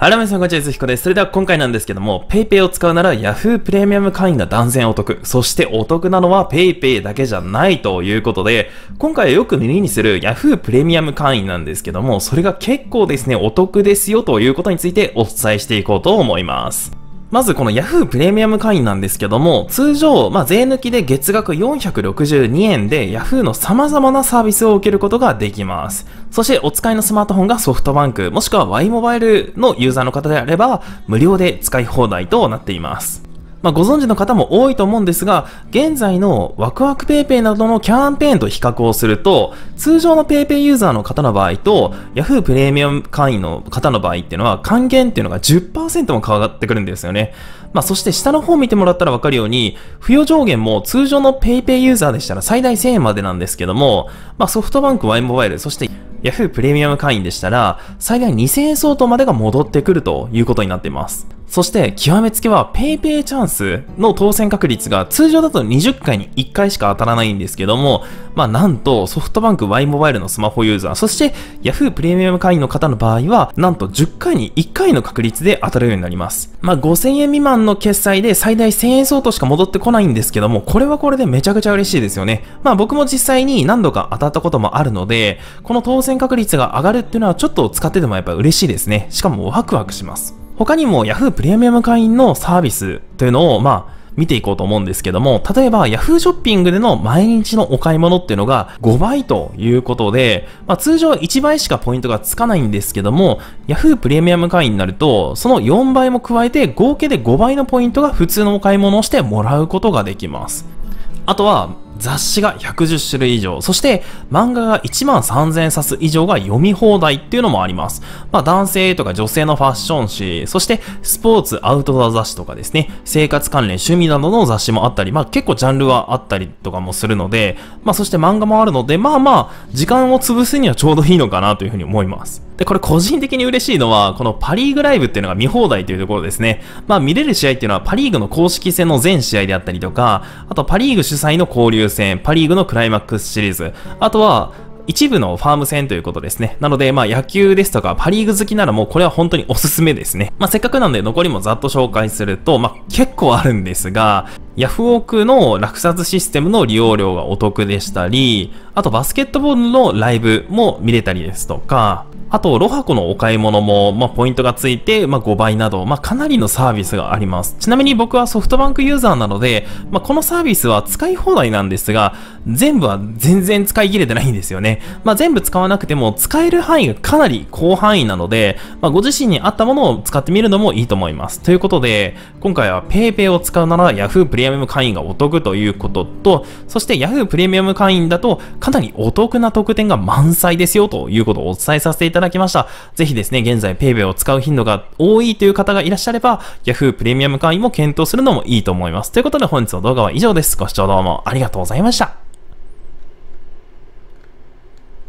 はい、皆さん、こんにちは。ゆずひこです。それでは今回なんですけども、PayPay を使うなら Yahoo プレミアム会員が断然お得。そしてお得なのは PayPay だけじゃないということで、今回よく耳にする Yahoo プレミアム会員なんですけども、それが結構ですね、お得ですよということについてお伝えしていこうと思います。まずこの Yahoo プレミアム会員なんですけども、通常、まあ、税抜きで月額462円で Yahoo の様々なサービスを受けることができます。そしてお使いのスマートフォンがソフトバンク、もしくは Y モバイルのユーザーの方であれば、無料で使い放題となっています。まあ、ご存知の方も多いと思うんですが、現在のワクワク PayPay などのキャンペーンと比較をすると、通常の PayPay ユーザーの方の場合と、Yahoo プレミアム会員の方の場合っていうのは、還元っていうのが10%も変わってくるんですよね。まあ、そして下の方見てもらったらわかるように、付与上限も通常の PayPay ユーザーでしたら最大1000円までなんですけども、まあ、ソフトバンク Y モバイル、そして y a h o プレミアム会員でしたら、最大2000円相当までが戻ってくるということになっています。そして、極めつけは PayPay チャンスの当選確率が通常だと20回に1回しか当たらないんですけども、まあなんとソフトバンク Y モバイルのスマホユーザー、そして Yahoo プレミアム会員の方の場合は、なんと10回に1回の確率で当たるようになります。まあ5000円未満の決済で最大1000円相当しか戻ってこないんですけども、これはこれでめちゃくちゃ嬉しいですよね。まあ僕も実際に何度か当たったこともあるので、この当選確率が上がるっていうのはちょっと使っててもやっぱ嬉しいですね。しかもワクワクします。他にも Yahoo プレミアム会員のサービスというのを、まあ、見ていこうと思うんですけども、例えば Yahoo ショッピングでの毎日のお買い物っていうのが5倍ということで、まあ、通常1倍しかポイントがつかないんですけども、Yahoo プレミアム会員になると、その4倍も加えて合計で5倍のポイントが普通のお買い物をしてもらうことができます。あとは、雑誌が110種類以上、そして漫画が1万3000冊以上が読み放題っていうのもあります。まあ男性とか女性のファッション誌、そしてスポーツアウトドア雑誌とかですね、生活関連趣味などの雑誌もあったり、まあ結構ジャンルはあったりとかもするので、まあそして漫画もあるので、まあまあ時間を潰すにはちょうどいいのかなというふうに思います。で、これ個人的に嬉しいのは、このパリーグライブっていうのが見放題というところですね。まあ見れる試合っていうのはパリーグの公式戦の全試合であったりとか、あとパリーグ主催の交流戦、パリーグのクライマックスシリーズ、あとは、一部のファーム戦ということですね。なので、まあ野球ですとかパリーグ好きならもうこれは本当におすすめですね。まあせっかくなんで残りもざっと紹介すると、まあ結構あるんですが、ヤフオクの落札システムの利用料がお得でしたり、あとバスケットボールのライブも見れたりですとか、あと、ロハコのお買い物も、まあ、ポイントがついて、まあ、5倍など、まあ、かなりのサービスがあります。ちなみに僕はソフトバンクユーザーなので、まあ、このサービスは使い放題なんですが、全部は全然使い切れてないんですよね。まあ、全部使わなくても、使える範囲がかなり広範囲なので、まあ、ご自身に合ったものを使ってみるのもいいと思います。ということで、今回は PayPay を使うなら Yahoo プレミアム会員がお得ということと、そして Yahoo プレミアム会員だと、かなりお得な特典が満載ですよということをお伝えさせていただきます。ただきました。ぜひですね、現在 PayPay を使う頻度が多いという方がいらっしゃれば、Yahoo プレミアム会員も検討するのもいいと思います。ということで本日の動画は以上です。ご視聴どうもありがとうございました。